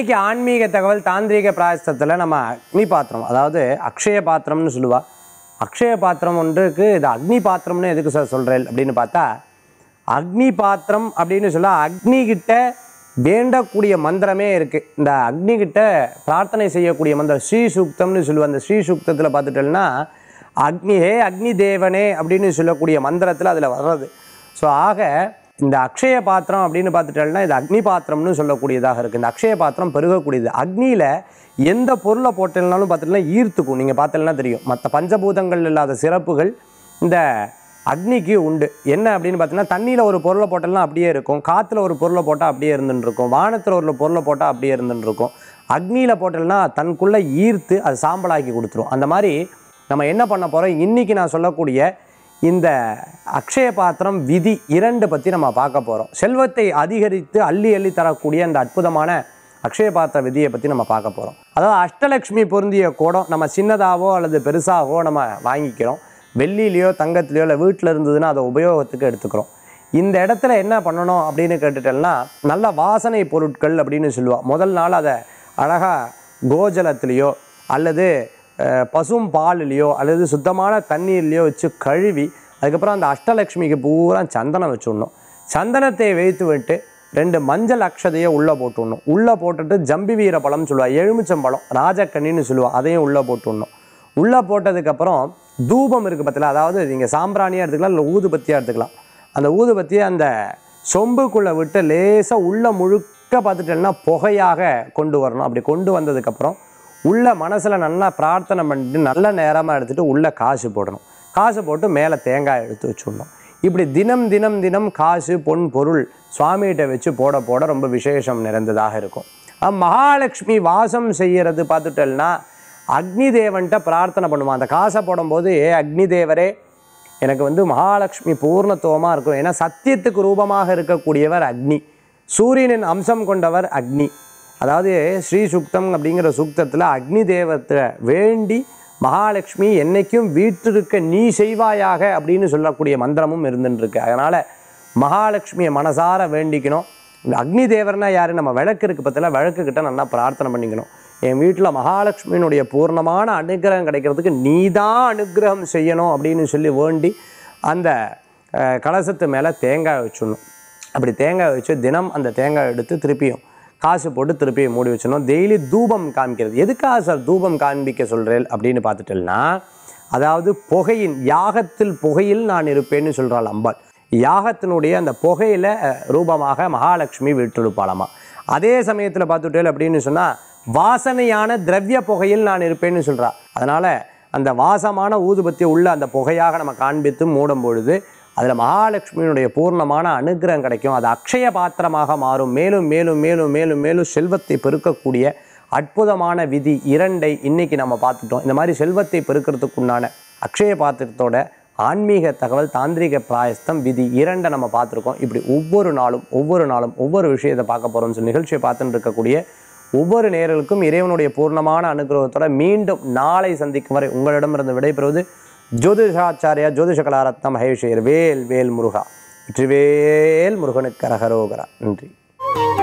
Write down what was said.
இன்றைக்கி ஆன்மீக தகவல் தாந்திரிக பிராயசத்தில் நம்ம அக்னி பாத்திரம் அதாவது அக்ஷய பாத்திரம்னு சொல்லுவாள் அக்ஷய பாத்திரம் ஒன்றுக்கு இது அக்னி பாத்திரம்னு எதுக்கு சார் சொல்கிறேன் அப்படின்னு பார்த்தா அக்னி பாத்திரம் அப்படின்னு சொல்ல அக்னிகிட்ட வேண்டக்கூடிய மந்திரமே இருக்குது இந்த அக்னிகிட்ட பிரார்த்தனை செய்யக்கூடிய மந்திரம் ஸ்ரீ சூக்தம்னு சொல்லுவாள் அந்த ஸ்ரீ சூக்தத்தில் பார்த்துட்டோம்னா அக்னியே அக்னி தேவனே அப்படின்னு சொல்லக்கூடிய மந்திரத்தில் அதில் வர்றது ஸோ ஆக இந்த அக்ஷய பாத்திரம் அப்படின்னு பார்த்துட்டோம்னா இது அக்னி பாத்திரம்னு சொல்லக்கூடியதாக இருக்குது இந்த அக்ஷய பாத்திரம் பெருகக்கூடியது அக்னியில் எந்த பொருளை போட்டேன்னாலும் பார்த்துட்டுனா ஈர்த்துக்கும் நீங்கள் பார்த்தலன்னா தெரியும் மற்ற பஞ்சபூதங்கள் இல்லாத சிறப்புகள் இந்த அக்னிக்கு உண்டு என்ன அப்படின்னு பார்த்தீங்கன்னா தண்ணியில் ஒரு பொருளை போட்டலாம் அப்படியே இருக்கும் காற்றுல ஒரு பொருளை போட்டால் அப்படியே இருந்துருக்கும் வானத்தில் ஒரு பொருளை போட்டால் அப்படியே இருந்துருக்கும் அக்னியில் போட்டல்னா தனக்குள்ளே ஈர்த்து அது சாம்பலாக்கி கொடுத்துரும் அந்த மாதிரி நம்ம என்ன பண்ண போகிறோம் இன்றைக்கி நான் சொல்லக்கூடிய இந்த அக்ஷய பாத்திரம் விதி இரண்டு பற்றி நம்ம பார்க்க போகிறோம் செல்வத்தை அதிகரித்து அள்ளி அள்ளி தரக்கூடிய அந்த அற்புதமான அக்ஷய பாத்திர விதியை பற்றி நம்ம பார்க்க போகிறோம் அதாவது அஷ்டலக்ஷ்மி பொருந்திய கூடம் நம்ம சின்னதாகவோ அல்லது பெருசாகவோ நம்ம வாங்கிக்கிறோம் வெள்ளிலேயோ தங்கத்திலையோ இல்லை வீட்டில் இருந்ததுன்னா அதை உபயோகத்துக்கு எடுத்துக்கிறோம் இந்த இடத்துல என்ன பண்ணணும் அப்படின்னு கேட்டுட்டோம்னா நல்ல வாசனை பொருட்கள் அப்படின்னு சொல்லுவாள் முதல் நாள் அதை அழகாக கோஜலத்துலேயோ அல்லது பசும் பால்லையோ அல்லது சுத்தமான தண்ணீர்லையோ வச்சு கழுவி அதுக்கப்புறம் அந்த அஷ்டலக்ஷ்மிக்கு பூரா சந்தனம் வச்சுடணும் சந்தனத்தை வைத்து விட்டு ரெண்டு மஞ்சள் அக்ஷதையை உள்ளே போட்டுடணும் உள்ளே போட்டுட்டு ஜம்பி வீர பழம்னு சொல்லுவாள் எலுமிச்சம்பழம் ராஜக்கண்ணின்னு சொல்லுவாள் அதையும் உள்ளே போட்டுடணும் உள்ளே போட்டதுக்கப்புறம் தூபம் இருக்குது பார்த்தீங்களா அதாவது நீங்கள் சாம்பிராணியாக எடுத்துக்கலாம் இல்லை ஊதுபத்தியாக எடுத்துக்கலாம் அந்த ஊதுபத்தியை அந்த சொம்புக்குள்ளே விட்டு லேசாக உள்ளே முழுக்க பார்த்துட்டேன்னா புகையாக கொண்டு வரணும் அப்படி கொண்டு வந்ததுக்கப்புறம் உள்ள மனசில் நல்லா பிரார்த்தனை பண்ணிட்டு நல்ல நேரமாக எடுத்துகிட்டு உள்ளே காசு போடணும் காசு போட்டு மேலே தேங்காய் எடுத்து வச்சுடணும் இப்படி தினம் தினம் தினம் காசு பொன் பொருள் சுவாமிகிட்ட வச்சு போட போட ரொம்ப விசேஷம் நிறைந்ததாக இருக்கும் மகாலட்சுமி வாசம் செய்கிறது பார்த்துட்டல்னா அக்னி தேவன்கிட்ட பிரார்த்தனை பண்ணுவான் அந்த காசை போடும்போது ஏ அக்னி தேவரே எனக்கு வந்து மகாலட்சுமி பூர்ணத்துவமாக இருக்கும் ஏன்னா சத்தியத்துக்கு ரூபமாக இருக்கக்கூடியவர் அக்னி சூரியனின் அம்சம் கொண்டவர் அக்னி அதாவது ஸ்ரீ சுக்தம் அப்படிங்கிற சுக்தத்தில் அக்னி தேவத்தை வேண்டி மகாலட்சுமி என்றைக்கும் வீட்டிருக்க நீ செய்வாயாக அப்படின்னு சொல்லக்கூடிய மந்திரமும் இருந்துட்டுருக்கு அதனால் மகாலட்சுமியை மனசார வேண்டிக்கணும் அக்னி தேவர்னா யார் நம்ம விளக்கு இருக்குது பற்றில விளக்குக்கிட்ட நல்லா பிரார்த்தனை பண்ணிக்கணும் என் வீட்டில் மகாலட்சுமியினுடைய பூர்ணமான அனுகிரகம் கிடைக்கிறதுக்கு நீ தான் அனுகிரகம் செய்யணும் அப்படின்னு சொல்லி வேண்டி அந்த கலசத்து மேலே தேங்காய் வச்சிடணும் அப்படி தேங்காய் வச்சு தினம் அந்த தேங்காய் எடுத்து திருப்பியும் காசு போட்டு திருப்பி மூடி வச்சிடணும் டெய்லி தூபம் காமிக்கிறது எதுக்காக சார் தூபம் காண்பிக்க சொல்கிறேன் அப்படின்னு பார்த்துட்டோம்னா அதாவது புகையின் யாகத்தில் புகையில் நான் இருப்பேன்னு சொல்கிறாள் அம்பாள் யாகத்தினுடைய அந்த புகையில் ரூபமாக மகாலட்சுமி விட்டிருப்பாளாமா அதே சமயத்தில் பார்த்துட்டேன் அப்படின்னு சொன்னால் வாசனையான திரவிய புகையில் நான் இருப்பேன்னு சொல்கிறாள் அதனால் அந்த வாசமான ஊதுபத்தி உள்ள அந்த புகையாக நம்ம காண்பித்து மூடும் பொழுது அதில் மகாலட்சுமியினுடைய பூர்ணமான அனுகிரகம் கிடைக்கும் அது அக்ஷய பாத்திரமாக மாறும் மேலும் மேலும் மேலும் மேலும் மேலும் செல்வத்தை பெருக்கக்கூடிய அற்புதமான விதி இரண்டை இன்றைக்கி நம்ம பார்த்துட்டோம் இந்த மாதிரி செல்வத்தை பெருக்கிறதுக்குண்டான அக்ஷய பாத்திரத்தோட ஆன்மீக தகவல் தாந்திரிக பிராயஸ்தம் விதி இரண்டை நம்ம பார்த்துருக்கோம் இப்படி ஒவ்வொரு நாளும் ஒவ்வொரு நாளும் ஒவ்வொரு விஷயத்தை பார்க்க போகிறோம்னு சொல்லி நிகழ்ச்சியை பார்த்துட்டு இருக்கக்கூடிய ஒவ்வொரு நேரலுக்கும் இறைவனுடைய பூர்ணமான அனுகிரகத்தோட மீண்டும் நாளை சந்திக்கும் வரை உங்களிடமிருந்து விடைபெறுவது ஜோதிஷாச்சாரியா ஜோதிஷ கலாரத்னம் மகேஷ்வர் வேல் வேல் முருகா வெற்றிவேல் முருகனுக்கு கரகரோகரா நன்றி